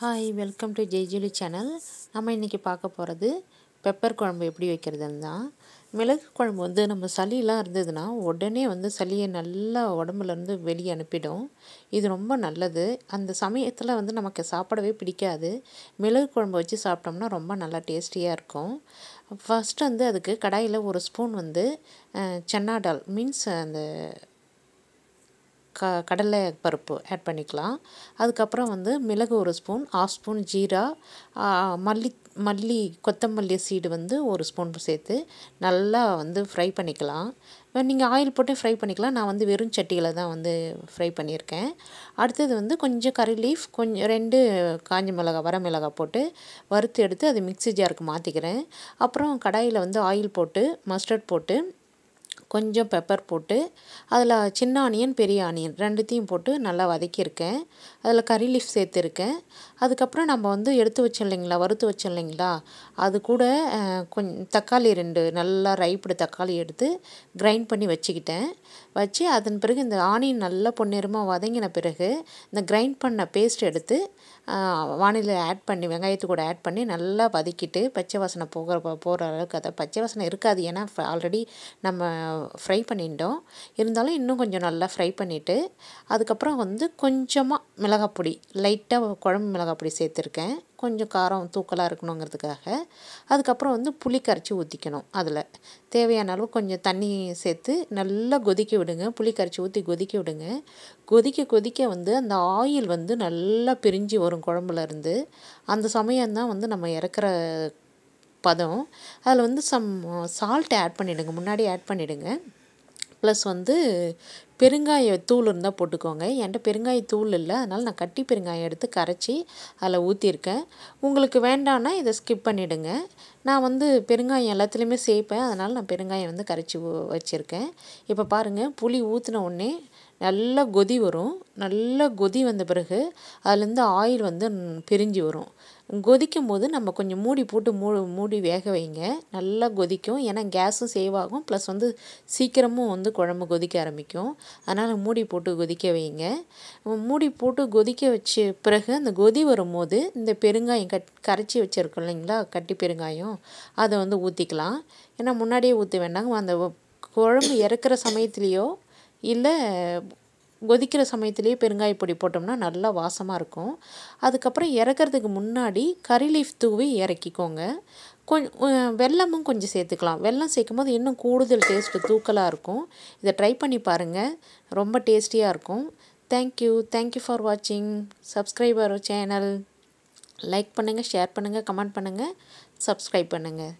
hi welcome to ஜெய்ஜிலி channel நம்ம இன்றைக்கி பார்க்க போகிறது பெப்பர் குழம்பு எப்படி வைக்கிறதுன்னு தான் மிளகு குழம்பு வந்து நம்ம சளியெலாம் இருந்ததுன்னா உடனே வந்து சளியை நல்லா உடம்புலேருந்து வெளியே அனுப்பிடும் இது ரொம்ப நல்லது அந்த சமயத்தில் வந்து நமக்கு சாப்பிடவே பிடிக்காது மிளகு குழம்பு வச்சு சாப்பிட்டோம்னா ரொம்ப நல்லா டேஸ்டியாக இருக்கும் ஃபஸ்ட்டு வந்து அதுக்கு கடாயில் ஒரு ஸ்பூன் வந்து சென்னா டால் மீன்ஸ் அந்த க கடலை பருப்பு ஆட் பண்ணிக்கலாம் அதுக்கப்புறம் வந்து மிளகு ஒரு ஸ்பூன் ஆஃப் ஸ்பூன் ஜீரா மல்லி மல்லி கொத்தமல்லி சீடு வந்து ஒரு ஸ்பூன் சேர்த்து நல்லா வந்து ஃப்ரை பண்ணிக்கலாம் நீங்கள் ஆயில் போட்டு ஃப்ரை பண்ணிக்கலாம் நான் வந்து வெறும் சட்டியில் தான் வந்து ஃப்ரை பண்ணியிருக்கேன் அடுத்தது வந்து கொஞ்சம் கறி லீஃப் கொஞ்சம் ரெண்டு காஞ்ச மிளகா வர மிளகா போட்டு வறுத்து எடுத்து அது மிக்சி ஜாருக்கு மாற்றிக்கிறேன் அப்புறம் கடாயில் வந்து ஆயில் போட்டு மஸ்டர்ட் போட்டு கொஞ்சம் பெப்பர் போட்டு அதில் சின்ன ஆனியன் பெரிய ஆனியன் ரெண்டுத்தையும் போட்டு நல்லா வதக்கியிருக்கேன் அதில் கறி லீஃப் சேர்த்துருக்கேன் அதுக்கப்புறம் நம்ம வந்து எடுத்து வச்சோம் இல்லைங்களா வறுத்து வச்சோம் இல்லைங்களா அது கூட கொஞ்சம் தக்காளி ரெண்டு நல்லா ரைப்பிடு தக்காளி எடுத்து கிரைண்ட் பண்ணி வச்சுக்கிட்டேன் வச்சு அதன் பிறகு இந்த ஆனியன் நல்லா பொன்னிறமாக வதங்கின பிறகு இந்த கிரைண்ட் பண்ண பேஸ்ட் எடுத்து வானிலை ஆட் பண்ணி வெங்காயத்து கூட ஆட் பண்ணி நல்லா வதக்கிட்டு பச்சை வாசனை போகிற போகிற அளவுக்கு அதை பச்சை வாசனை இருக்காது ஏன்னா ஆல்ரெடி நம்ம ஃப்ரை பண்ணிட்டோம் இருந்தாலும் இன்னும் கொஞ்சம் நல்லா ஃப்ரை பண்ணிவிட்டு அதுக்கப்புறம் வந்து கொஞ்சமாக மிளகாப்பொடி லைட்டாக குழம்பு மிளகாப்பொடி சேர்த்துருக்கேன் கொஞ்சம் காரம் தூக்கலாக இருக்கணுங்கிறதுக்காக அதுக்கப்புறம் வந்து புளி கரைச்சி ஊற்றிக்கணும் அதில் தேவையான அளவு கொஞ்சம் தண்ணி சேர்த்து நல்லா கொதிக்க விடுங்க புளி கரைச்சி ஊற்றி கொதிக்க விடுங்க கொதிக்க கொதிக்க வந்து அந்த ஆயில் வந்து நல்லா பிரிஞ்சு வரும் குழம்புலேருந்து அந்த சமயம்தான் வந்து நம்ம இறக்குற பதம் அதில் வந்து சம் சால்ட் ஆட் பண்ணிவிடுங்க முன்னாடி ஆட் பண்ணிவிடுங்க ப்ளஸ் வந்து பெருங்காய தூள் இருந்தால் போட்டுக்கோங்க என்கிட்ட பெருங்காய தூள் இல்லை அதனால் நான் கட்டி பெருங்காயம் எடுத்து கரைச்சி அதில் ஊற்றிருக்கேன் உங்களுக்கு வேண்டான்னா இதை ஸ்கிப் பண்ணிவிடுங்க நான் வந்து பெருங்காயம் எல்லாத்துலேயுமே சேர்ப்பேன் அதனால் நான் பெருங்காயம் வந்து கரைச்சி வச்சுருக்கேன் இப்போ பாருங்கள் புளி ஊற்றின உடனே நல்லா கொதி வரும் நல்லா கொதி வந்த பிறகு அதுலேருந்து ஆயில் வந்து பிரிஞ்சு வரும் கொதிக்கும் போது நம்ம கொஞ்சம் மூடி போட்டு மூ மூடி வேக வைங்க நல்லா கொதிக்கும் ஏன்னா கேஸும் சேவ் ஆகும் ப்ளஸ் வந்து சீக்கிரமும் வந்து குழம்பு கொதிக்க ஆரம்பிக்கும் அதனால் மூடி போட்டு கொதிக்க வைங்க மூடி போட்டு கொதிக்க வச்ச பிறகு அந்த கொதி வரும்போது இந்த பெருங்காயம் கட் கரைச்சி வச்சுருக்கோம் இல்லைங்களா கட்டி பெருங்காயம் அதை வந்து ஊற்றிக்கலாம் ஏன்னா முன்னாடியே ஊற்ற வேண்டாம் அந்த குழம்பு இறக்குற சமயத்துலேயோ இல்லை கொதிக்கிற சமயத்துலேயே பெருங்காய பொடி போட்டோம்னா நல்லா வாசமாக இருக்கும் அதுக்கப்புறம் இறக்கிறதுக்கு முன்னாடி கறி லீஃப் தூவி இறக்கிக்கோங்க கொஞ்சம் வெள்ளமும் கொஞ்சம் சேர்த்துக்கலாம் வெல்லம் சேர்க்கும் போது இன்னும் கூடுதல் டேஸ்ட்டு தூக்கலாக இருக்கும் இதை ட்ரை பண்ணி பாருங்கள் ரொம்ப டேஸ்டியாக இருக்கும் தேங்க்யூ தேங்க்யூ ஃபார் வாட்சிங் சப்ஸ்கிரைபர் சேனல் லைக் பண்ணுங்கள் ஷேர் பண்ணுங்கள் கமெண்ட் பண்ணுங்கள் சப்ஸ்கிரைப் பண்ணுங்கள்